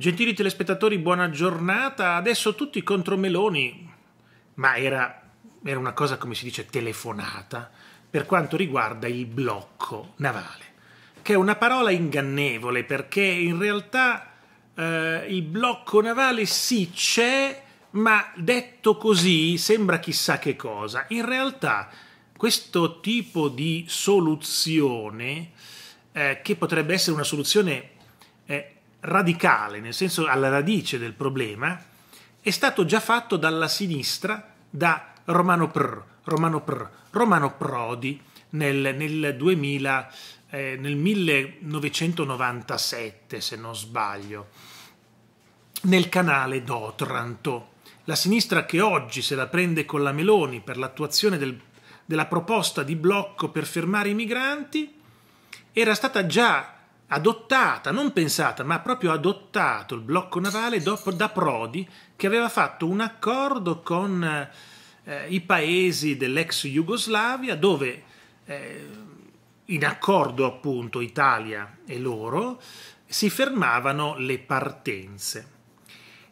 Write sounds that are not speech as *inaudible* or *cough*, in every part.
Gentili telespettatori, buona giornata. Adesso tutti contro Meloni, ma era, era, una cosa, come si dice, telefonata per quanto riguarda il blocco navale, che è una parola ingannevole perché in realtà eh, il blocco navale sì c'è, ma detto così sembra chissà che cosa. In realtà questo tipo di soluzione, eh, che potrebbe essere una soluzione eh, radicale, nel senso alla radice del problema, è stato già fatto dalla sinistra da Romano Prr, Romano, Prr, Romano Prodi nel, nel, 2000, eh, nel 1997, se non sbaglio, nel canale D'Otranto. La sinistra che oggi se la prende con la Meloni per l'attuazione del, della proposta di blocco per fermare i migranti era stata già adottata, non pensata, ma proprio adottato il blocco navale dopo, da Prodi che aveva fatto un accordo con eh, i paesi dell'ex Jugoslavia dove eh, in accordo appunto Italia e loro si fermavano le partenze.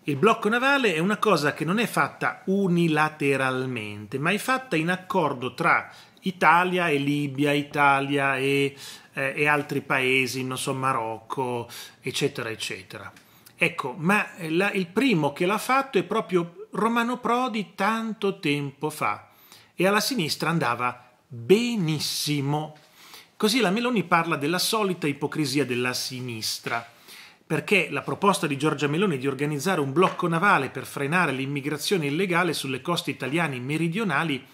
Il blocco navale è una cosa che non è fatta unilateralmente, ma è fatta in accordo tra Italia e Libia, Italia e, eh, e altri paesi, non so, Marocco, eccetera, eccetera. Ecco, ma la, il primo che l'ha fatto è proprio Romano Prodi tanto tempo fa e alla sinistra andava benissimo. Così la Meloni parla della solita ipocrisia della sinistra, perché la proposta di Giorgia Meloni di organizzare un blocco navale per frenare l'immigrazione illegale sulle coste italiane meridionali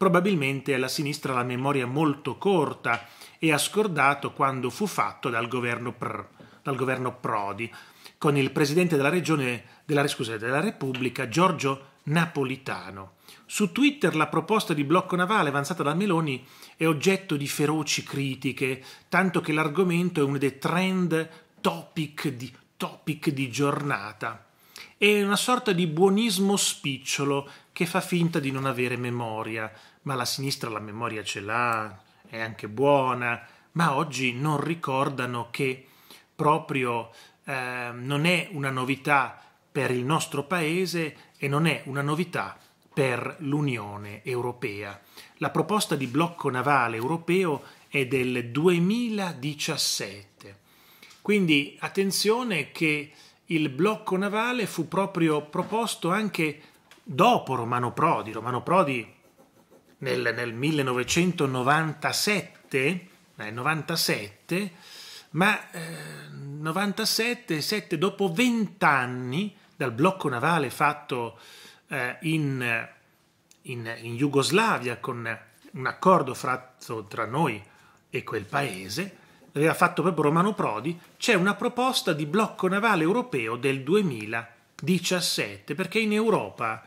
Probabilmente alla sinistra la memoria molto corta e ha scordato quando fu fatto dal governo, Pr, dal governo Prodi, con il presidente della, regione, della, scusate, della Repubblica Giorgio Napolitano. Su Twitter la proposta di blocco navale avanzata da Meloni è oggetto di feroci critiche, tanto che l'argomento è uno dei trend topic di, topic di giornata è una sorta di buonismo spicciolo che fa finta di non avere memoria, ma la sinistra la memoria ce l'ha, è anche buona, ma oggi non ricordano che proprio eh, non è una novità per il nostro paese e non è una novità per l'Unione Europea. La proposta di blocco navale europeo è del 2017. Quindi attenzione che il blocco navale fu proprio proposto anche dopo Romano Prodi. Romano Prodi nel, nel 1997, eh, 97, ma eh, 97, 7, dopo 20 anni dal blocco navale fatto eh, in, in, in, Jugoslavia con un accordo fatto tra noi e quel paese, aveva eh, fatto proprio Romano Prodi, c'è una proposta di blocco navale europeo del 2017, perché in Europa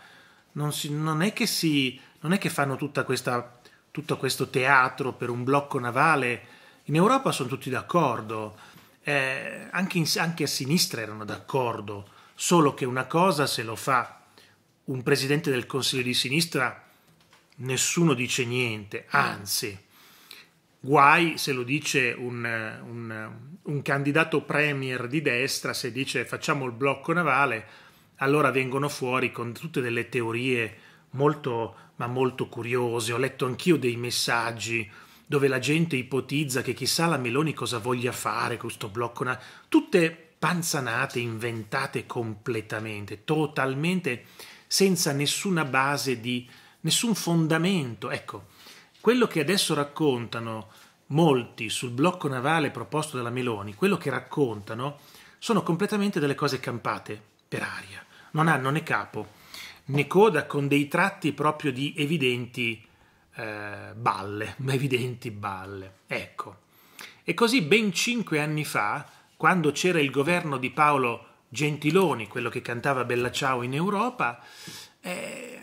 non, si, non, è, che si, non è, che fanno questa, tutto questo teatro per un blocco navale, in Europa sono tutti d'accordo, eh, anche, in, anche a sinistra erano d'accordo, solo che una cosa se lo fa un presidente del Consiglio di sinistra, nessuno dice niente, anzi Guai se lo dice un, un, un, candidato premier di destra, se dice facciamo il blocco navale, allora vengono fuori con tutte delle teorie molto, ma molto curiose. Ho letto anch'io dei messaggi dove la gente ipotizza che chissà la Meloni cosa voglia fare con questo blocco navale. Tutte panzanate, inventate completamente, totalmente senza nessuna base di, nessun fondamento. Ecco, quello che adesso raccontano molti sul blocco navale proposto dalla Meloni, quello che raccontano sono completamente delle cose campate per aria. Non hanno né capo né coda con dei tratti proprio di evidenti eh, balle, ma *laughs* evidenti balle. Ecco. E così ben cinque anni fa, quando c'era il governo di Paolo Gentiloni, quello che cantava Bella Ciao in Europa, eh,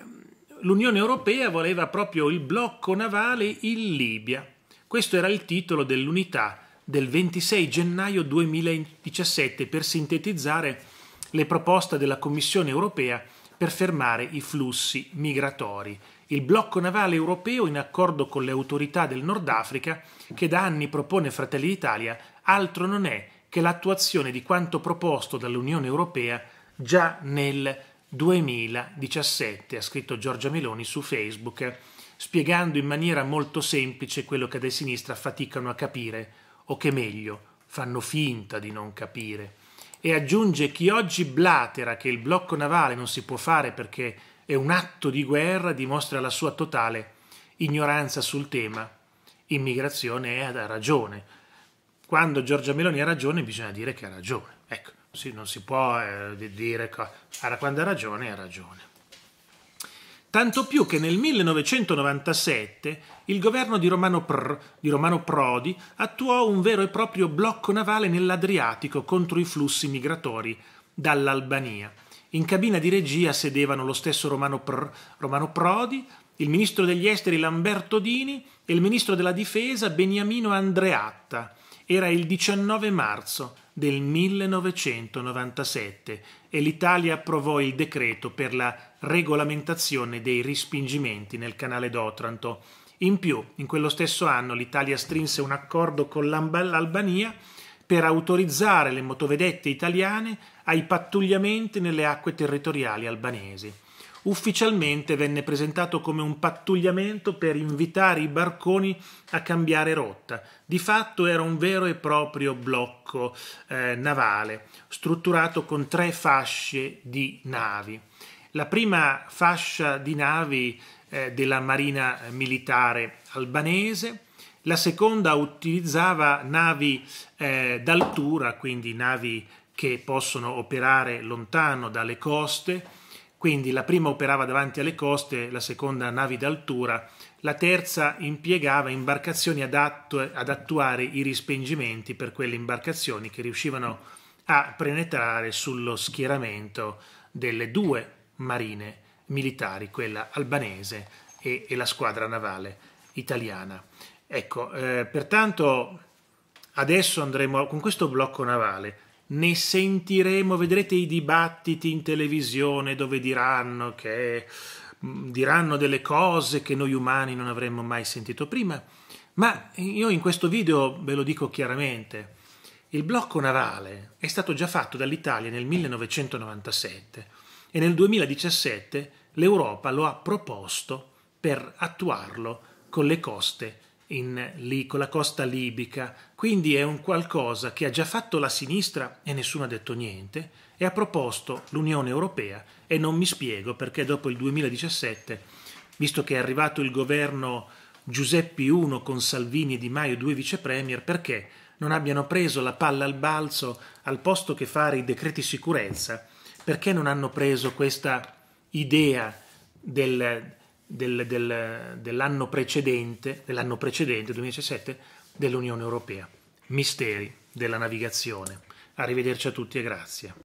l'Unione Europea voleva proprio il blocco navale in Libia. Questo era il titolo dell'unità del 26 gennaio 2017 per sintetizzare le proposte della Commissione Europea per fermare i flussi migratori. Il blocco navale europeo in accordo con le autorità del Nord Africa che da anni propone Fratelli d'Italia altro non è che l'attuazione di quanto proposto dall'Unione Europea già nel 2017, ha scritto Giorgia Meloni su Facebook, spiegando in maniera molto semplice quello che da sinistra faticano a capire, o che meglio, fanno finta di non capire. E aggiunge chi oggi blatera che il blocco navale non si può fare perché è un atto di guerra, dimostra la sua totale ignoranza sul tema. Immigrazione è ha ragione. Quando Giorgia Meloni ha ragione, bisogna dire che ha ragione. Ecco. Sì, non si può eh, dire allora, quando ha ragione, ha ragione. Tanto più che nel 1997 il governo di Romano, Pr, di Romano Prodi attuò un vero e proprio blocco navale nell'Adriatico contro i flussi migratori dall'Albania. In cabina di regia sedevano lo stesso Romano, Pr, Romano Prodi, il ministro degli esteri Lamberto Dini e il ministro della difesa Beniamino Andreatta. Era il 19 marzo del 1997 e l'Italia approvò il decreto per la regolamentazione dei rispingimenti nel canale d'Otranto. In più, in quello stesso anno l'Italia strinse un accordo con l'Albania per autorizzare le motovedette italiane ai pattugliamenti nelle acque territoriali albanesi ufficialmente venne presentato come un pattugliamento per invitare i barconi a cambiare rotta. Di fatto era un vero e proprio blocco eh, navale, strutturato con tre fasce di navi. La prima fascia di navi eh, della marina militare albanese, la seconda utilizzava navi eh, d'altura, quindi navi che possono operare lontano dalle coste, quindi la prima operava davanti alle coste, la seconda navi d'altura, la terza impiegava imbarcazioni adatto, ad attuare i rispingimenti per quelle imbarcazioni che riuscivano a penetrare sullo schieramento delle due marine militari, quella albanese e, e la squadra navale italiana. Ecco, eh, pertanto adesso andremo con questo blocco navale ne sentiremo, vedrete i dibattiti in televisione dove diranno che mm, diranno delle cose che noi umani non avremmo mai sentito prima, ma io in questo video ve lo dico chiaramente. Il blocco navale è stato già fatto dall'Italia nel 1997 e nel 2017 l'Europa lo ha proposto per attuarlo con le coste italiane in, lì, con la costa libica, quindi è un qualcosa che ha già fatto la sinistra e nessuno ha detto niente e ha proposto l'Unione Europea e non mi spiego perché dopo il 2017, visto che è arrivato il governo Giuseppi I con Salvini e Di Maio due vicepremier, perché non abbiano preso la palla al balzo al posto che fare i decreti sicurezza, perché non hanno preso questa idea del del, del, dell'anno precedente, dell'anno precedente, 2017, dell'Unione Europea. Misteri della navigazione. Arrivederci a tutti e grazie.